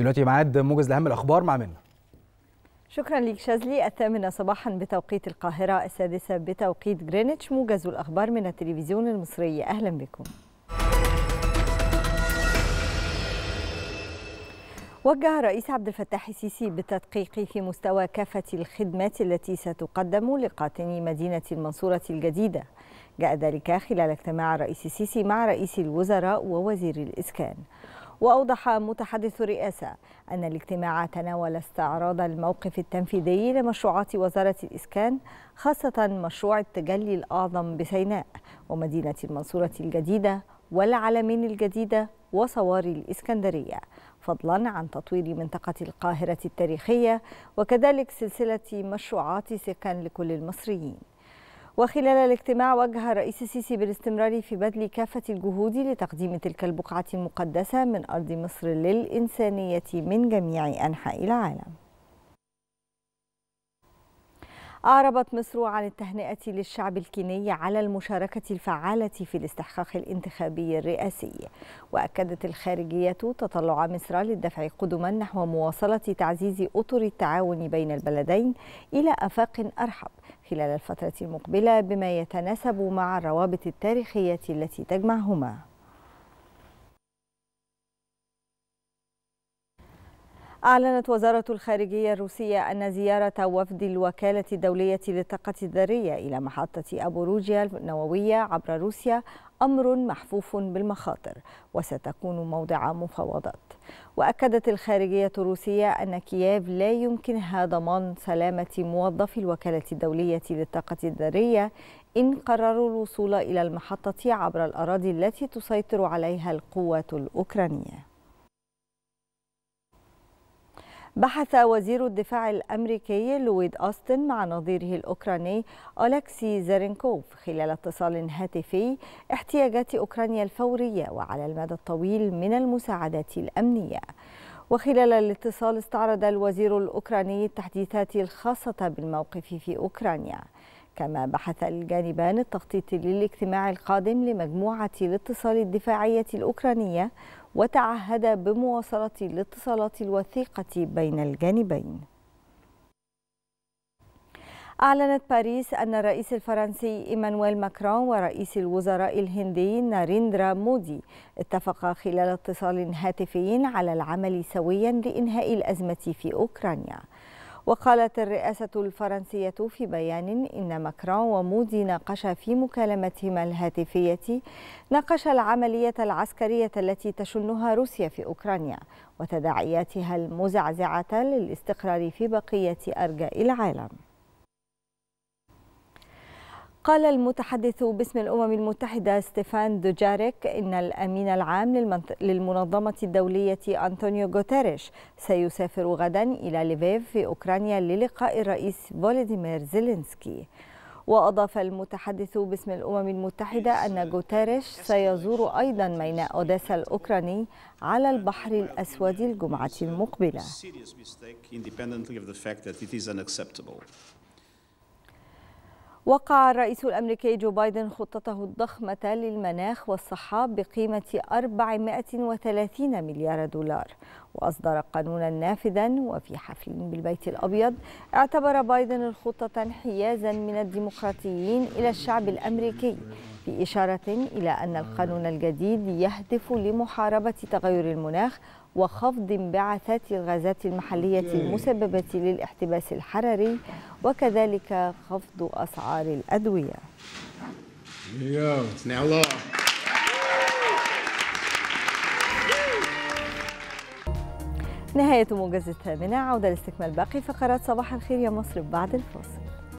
دلوقتي معاد موجز لأهم الأخبار مع منا شكرا لك شاذلي الثامنة صباحا بتوقيت القاهرة السادسة بتوقيت جرينتش موجز الأخبار من التلفزيون المصري أهلا بكم وجه الرئيس عبد الفتاح السيسي بالتدقيق في مستوى كافة الخدمات التي ستقدم لقاطني مدينة المنصورة الجديدة جاء ذلك خلال اجتماع الرئيس السيسي مع رئيس الوزراء ووزير الإسكان وأوضح متحدث الرئاسة أن الاجتماع تناول استعراض الموقف التنفيذي لمشروعات وزارة الإسكان خاصة مشروع التجلي الأعظم بسيناء ومدينة المنصورة الجديدة والعلمين الجديدة وصواري الإسكندرية فضلا عن تطوير منطقة القاهرة التاريخية وكذلك سلسلة مشروعات سكن لكل المصريين وخلال الاجتماع وجه الرئيس السيسي بالاستمرار في بذل كافة الجهود لتقديم تلك البقعة المقدسة من أرض مصر للإنسانية من جميع أنحاء العالم أعربت مصر عن التهنئة للشعب الكيني على المشاركة الفعالة في الاستحقاق الانتخابي الرئاسي وأكدت الخارجية تطلع مصر للدفع قدما نحو مواصلة تعزيز أطر التعاون بين البلدين إلى أفاق أرحب خلال الفترة المقبلة بما يتناسب مع الروابط التاريخية التي تجمعهما أعلنت وزارة الخارجية الروسية أن زيارة وفد الوكالة الدولية للطاقة الذرية إلى محطة أبوروجيا النووية عبر روسيا أمر محفوف بالمخاطر وستكون موضع مفاوضات وأكدت الخارجية الروسية أن كييف لا يمكنها ضمان سلامة موظفي الوكالة الدولية للطاقة الذرية إن قرروا الوصول إلى المحطة عبر الأراضي التي تسيطر عليها القوات الأوكرانية بحث وزير الدفاع الأمريكي لويد أوستن مع نظيره الأوكراني ألكسي زيرينكوف خلال اتصال هاتفي احتياجات أوكرانيا الفورية وعلى المدى الطويل من المساعدات الأمنية وخلال الاتصال استعرض الوزير الأوكراني التحديثات الخاصة بالموقف في أوكرانيا كما بحث الجانبان التخطيط للاجتماع القادم لمجموعة الاتصال الدفاعية الأوكرانية وتعهدا بمواصلة الاتصالات الوثيقة بين الجانبين أعلنت باريس أن الرئيس الفرنسي إيمانويل ماكرون ورئيس الوزراء الهندي ناريندرا مودي اتفقا خلال اتصال هاتفي على العمل سويا لإنهاء الأزمة في أوكرانيا وقالت الرئاسة الفرنسية في بيان إن ماكرون ومودي ناقشا في مكالمتهما الهاتفية ناقشا العملية العسكرية التي تشنها روسيا في أوكرانيا وتداعياتها المزعزعة للاستقرار في بقية أرجاء العالم قال المتحدث باسم الأمم المتحدة ستيفان دوجاريك إن الأمين العام للمنظمة الدولية أنطونيو غوتيريش سيسافر غدا إلى ليفيف في أوكرانيا للقاء الرئيس فولديمير زيلينسكي وأضاف المتحدث باسم الأمم المتحدة أن غوتيريش سيزور أيضا ميناء أوديسا الأوكراني على البحر الأسود الجمعة المقبلة وقع الرئيس الأمريكي جو بايدن خطته الضخمة للمناخ والصحة بقيمة 430 مليار دولار وأصدر قانونا نافذا وفي حفل بالبيت الأبيض اعتبر بايدن الخطة انحيازا من الديمقراطيين إلى الشعب الأمريكي بإشارة إلى أن القانون الجديد يهدف لمحاربة تغير المناخ وخفض انبعاثات الغازات المحلية المسببة للاحتباس الحراري وكذلك خفض أسعار الأدوية نهاية موجز الثامنة عودة لاستكمال باقي فقرات صباح الخير يا مصر بعد الفاصل